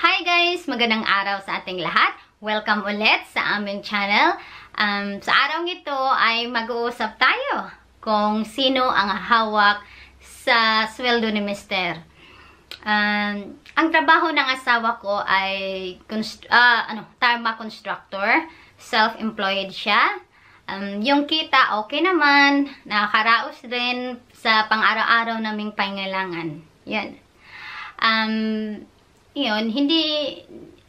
Hi guys! Magandang araw sa ating lahat. Welcome ulit sa aming channel. Um, sa araw nito ay mag-uusap tayo kung sino ang hawak sa sweldo ni Mr. Um, ang trabaho ng asawa ko ay uh, ano, tarma constructor. Self-employed siya. Um, yung kita, okay naman. Nakakaraos din sa pang-araw-araw naming pangailangan. Yan. Um, yun, hindi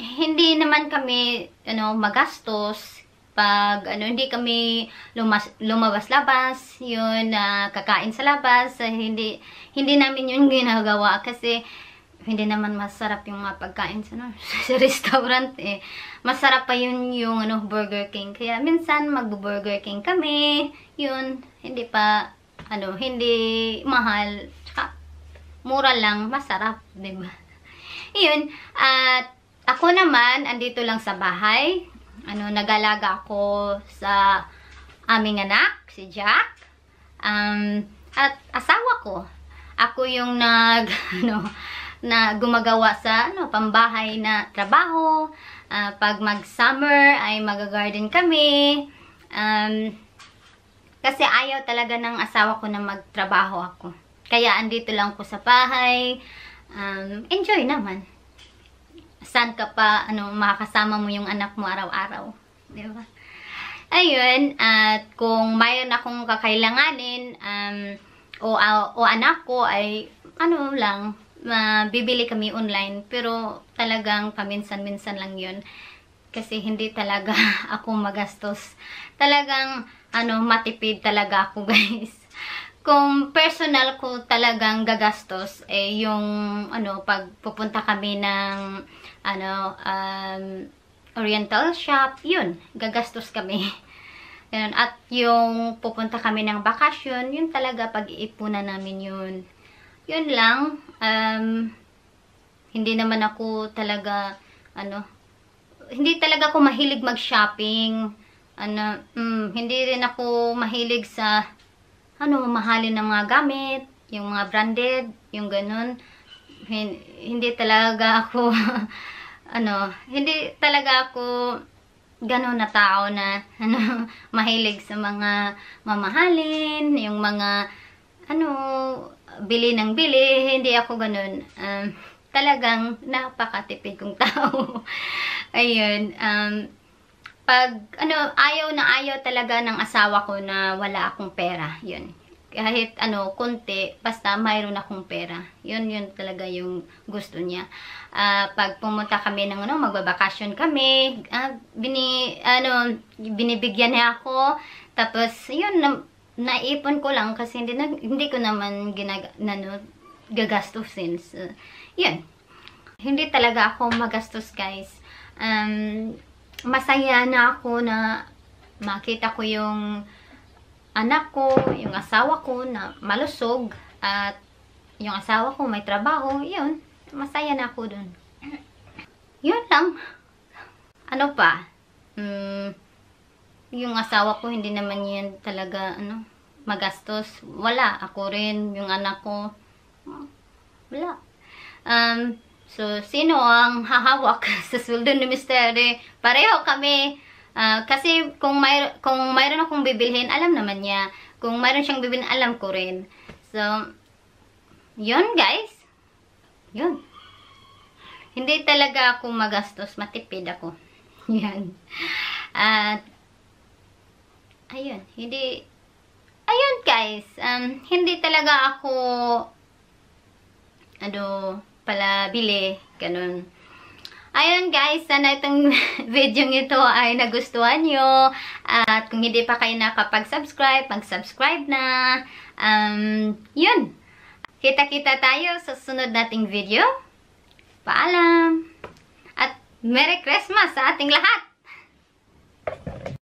hindi naman kami ano magastos pag ano hindi kami lumas, lumabas labas, yun na uh, kakain sa labas, uh, hindi hindi namin yun ginagawa kasi hindi naman masarap yung mga pagkain sa, no, sa restaurant eh. Masarap pa yun yung ano, Burger King. Kaya minsan magbo-Burger King kami. Yun, hindi pa ano, hindi mahal. Tsaka mura lang, masarap, 'di ba? Iyon, at ako naman, andito lang sa bahay. Ano, nagalaga ako sa aming anak, si Jack. Um, at asawa ko. Ako yung nag, ano, na gumagawa sa, ano, pambahay na trabaho. Uh, pag mag-summer, ay mag-garden kami. Um, kasi ayaw talaga ng asawa ko na magtrabaho ako. Kaya andito lang ko sa bahay um, enjoy naman. Saan ka pa, ano, makakasama mo yung anak mo araw-araw. Di ba? Ayun, at kung mayroon akong kakailanganin, um, o, o, anak ko ay, ano lang, uh, bibili kami online. Pero talagang paminsan-minsan lang yun. Kasi hindi talaga ako magastos. Talagang, ano, matipid talaga ako, guys kung personal ko talagang gagastos eh yung ano pag pupunta kami ng ano um, Oriental shop, yun, gagastos kami. yun, At yung pupunta kami ng bakasyon, yun talaga pag-iipunan namin yun. Yun lang. Um, hindi naman ako talaga ano hindi talaga ako mahilig mag-shopping. Ano, mm, hindi rin ako mahilig sa ano, mamahalin ng mga gamit, yung mga branded, yung ganun. hindi talaga ako, ano, hindi talaga ako ganun na tao na, ano, mahilig sa mga mamahalin, yung mga, ano, bili ng bili, hindi ako ganun. Um, talagang napakatipid kong tao. Ayun, um, pag ano ayaw na ayaw talaga ng asawa ko na wala akong pera yun kahit ano konti basta mayroon akong pera yun yun talaga yung gusto niya uh, pag pumunta kami ng ano magbabakasyon kami uh, bini ano binibigyan niya ako tapos yun na, naipon ko lang kasi hindi na, hindi ko naman ginag ano, gagastusin so, ah, yun hindi talaga ako magastos guys um masaya na ako na makita ko yung anak ko, yung asawa ko na malusog at yung asawa ko may trabaho, yun, masaya na ako dun. Yun lang. Ano pa? Mm, yung asawa ko, hindi naman yun talaga, ano, magastos. Wala. Ako rin, yung anak ko, wala. Um, So, sino ang hahawak sa sweldo ni Mr. D? Pareho kami. Uh, kasi kung, may, kung mayroon akong bibilhin, alam naman niya. Kung mayroon siyang bibilhin, alam ko rin. So, yun guys. Yun. Hindi talaga ako magastos. Matipid ako. Yan. At, uh, ayun. Hindi, ayun guys. Um, hindi talaga ako, ano, pala bili. Ganun. Ayun guys, sana itong video ito ay nagustuhan nyo. At kung hindi pa kayo nakapag-subscribe, mag-subscribe na. Um, yun. Kita-kita tayo sa sunod nating video. Paalam! At Merry Christmas sa ating lahat!